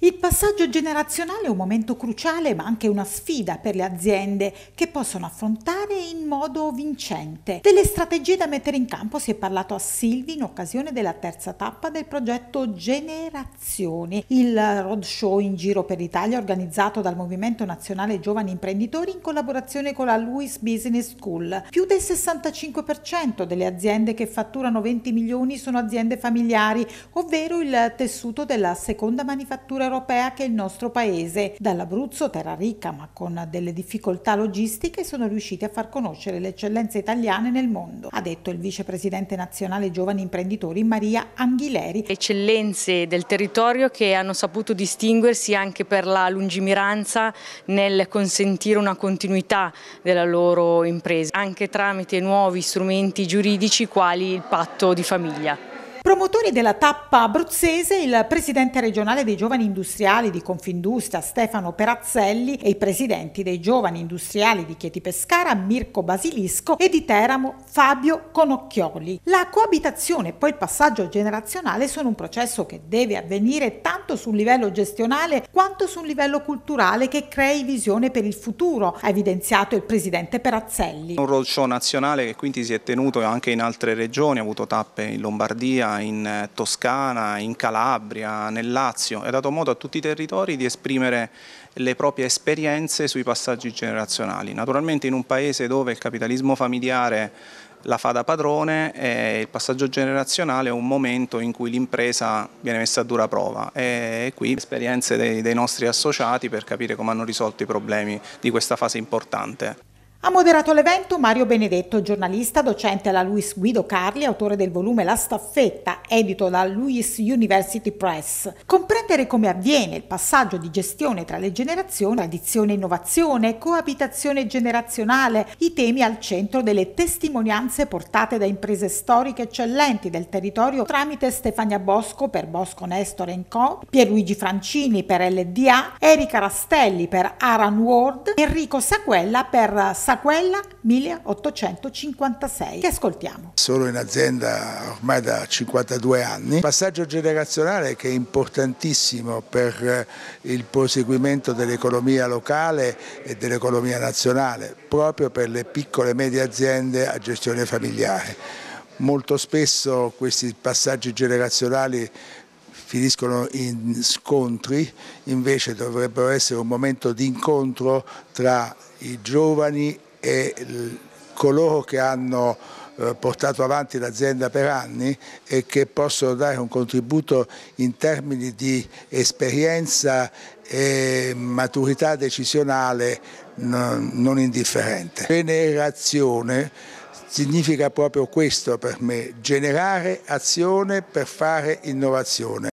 Il passaggio generazionale è un momento cruciale ma anche una sfida per le aziende che possono affrontare in modo vincente. Delle strategie da mettere in campo si è parlato a Silvi in occasione della terza tappa del progetto Generazioni, il roadshow in giro per l'Italia organizzato dal Movimento Nazionale Giovani Imprenditori in collaborazione con la Lewis Business School. Più del 65% delle aziende che fatturano 20 milioni sono aziende familiari, ovvero il tessuto della seconda manifattura europea che il nostro paese. Dall'Abruzzo, terra ricca ma con delle difficoltà logistiche, sono riusciti a far conoscere le eccellenze italiane nel mondo, ha detto il vicepresidente nazionale Giovani Imprenditori Maria Anghileri. Eccellenze del territorio che hanno saputo distinguersi anche per la lungimiranza nel consentire una continuità della loro impresa, anche tramite nuovi strumenti giuridici quali il patto di famiglia. Promotori della tappa abruzzese, il presidente regionale dei giovani industriali di Confindustria Stefano Perazzelli e i presidenti dei giovani industriali di Chieti Pescara Mirko Basilisco e di Teramo Fabio Conocchioli. La coabitazione e poi il passaggio generazionale sono un processo che deve avvenire tanto sul livello gestionale quanto sul livello culturale che crei visione per il futuro, ha evidenziato il presidente Perazzelli. Un roadshow nazionale che quindi si è tenuto anche in altre regioni, ha avuto tappe in Lombardia, in eh, Toscana, in Calabria, nel Lazio è dato modo a tutti i territori di esprimere le proprie esperienze sui passaggi generazionali. Naturalmente in un paese dove il capitalismo familiare la fa da padrone e eh, il passaggio generazionale è un momento in cui l'impresa viene messa a dura prova e qui le esperienze dei nostri associati per capire come hanno risolto i problemi di questa fase importante. Ha moderato l'evento Mario Benedetto, giornalista, docente alla Luis Guido Carli, autore del volume La staffetta, edito da Luis University Press. Comprendere come avviene il passaggio di gestione tra le generazioni, tradizione e innovazione, coabitazione generazionale, i temi al centro delle testimonianze portate da imprese storiche eccellenti del territorio tramite Stefania Bosco per Bosco Nestor Co, Pierluigi Francini per LDA, Erika Rastelli per Aran World, Enrico Saquella per Saquella quella 1856 che ascoltiamo. Sono in azienda ormai da 52 anni, passaggio generazionale che è importantissimo per eh, il proseguimento dell'economia locale e dell'economia nazionale, proprio per le piccole e medie aziende a gestione familiare. Molto spesso questi passaggi generazionali finiscono in scontri, invece dovrebbero essere un momento di incontro tra i giovani e coloro che hanno eh, portato avanti l'azienda per anni e che possono dare un contributo in termini di esperienza e maturità decisionale non indifferente. Generazione significa proprio questo per me, generare azione per fare innovazione.